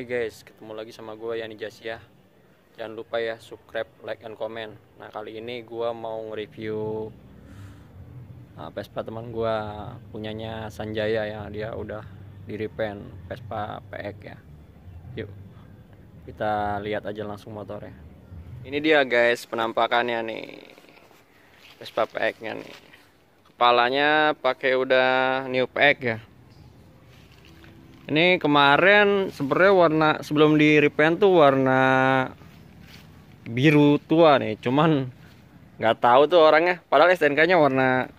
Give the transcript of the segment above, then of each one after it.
Hai guys, ketemu lagi sama gue Yani Jasyah Jangan lupa ya subscribe, like, and comment Nah kali ini gue mau nge-review uh, Vespa teman gue Punyanya Sanjaya ya Dia udah di repaint Vespa PX ya Yuk kita lihat aja langsung motornya Ini dia guys penampakannya nih Vespa PX nya nih Kepalanya pakai udah new PX ya ini kemarin sebenarnya warna sebelum di repaint tuh warna biru tua nih cuman nggak tahu tuh orangnya padahal STNK nya warna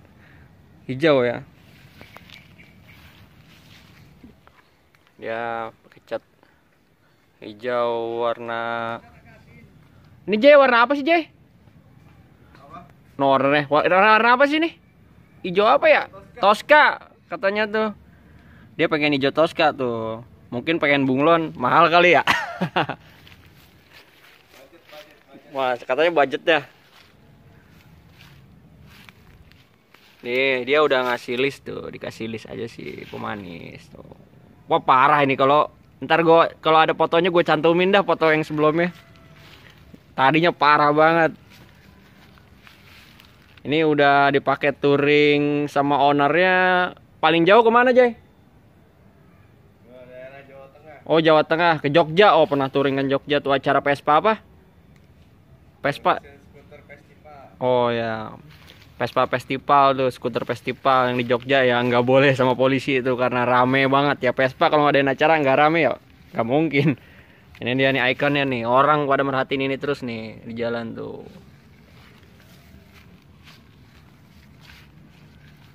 hijau ya dia pakai hijau warna ini J warna apa sih J? Nor nah, warna, warna apa sih ini? Hijau apa ya? Tosca katanya tuh dia pengen hijau Tosca tuh mungkin pengen bunglon mahal kali ya budget, wah katanya budget ya. nih dia udah ngasih list tuh dikasih list aja sih pemanis tuh wah parah ini kalau ntar gue kalau ada fotonya gue cantumin dah foto yang sebelumnya tadinya parah banget ini udah dipakai touring sama ownernya paling jauh kemana Jay? Tengah. Oh, Jawa Tengah ke Jogja. Oh, pernah touring kan Jogja tuh acara Vespa apa? Vespa. Oh ya. Vespa Festival tuh, skuter festival yang di Jogja ya nggak boleh sama polisi itu karena rame banget ya Vespa kalau ada acara nggak rame ya nggak mungkin. Ini dia nih ikonnya nih, orang pada merhatiin ini terus nih di jalan tuh.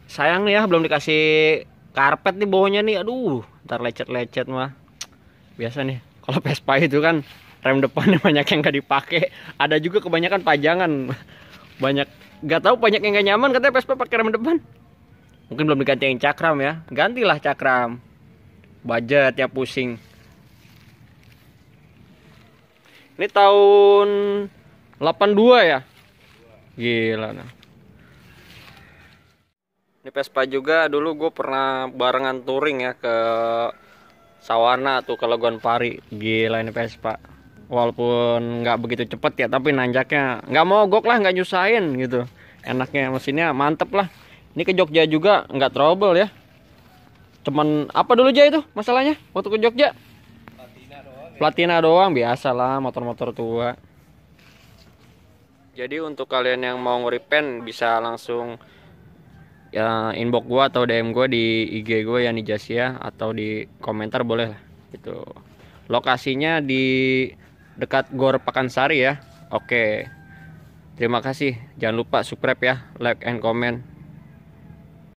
Sayang nih ya belum dikasih karpet nih bawahnya nih aduh ntar lecet-lecet mah biasa nih kalau Vespa itu kan rem depannya banyak yang gak dipakai ada juga kebanyakan pajangan banyak gak tahu banyak yang gak nyaman katanya Vespa pakai rem depan mungkin belum diganti yang cakram ya gantilah cakram budget ya pusing ini tahun 82 ya gila nah di Vespa juga dulu gue pernah barengan touring ya ke Sawana tuh ke Legon Pari gila ini Vespa walaupun nggak begitu cepet ya tapi nanjaknya nggak mogok lah nggak nyusahin gitu enaknya mesinnya mantep lah ini ke Jogja juga nggak trouble ya cuman apa dulu aja itu masalahnya waktu ke Jogja platina doang, ya? doang biasa lah motor-motor tua jadi untuk kalian yang mau ngeripen bisa langsung uh, inbox gue atau DM gue di IG gue di Jasia atau di komentar boleh lah itu lokasinya di dekat Gor Pakansari ya oke terima kasih jangan lupa subscribe ya like and comment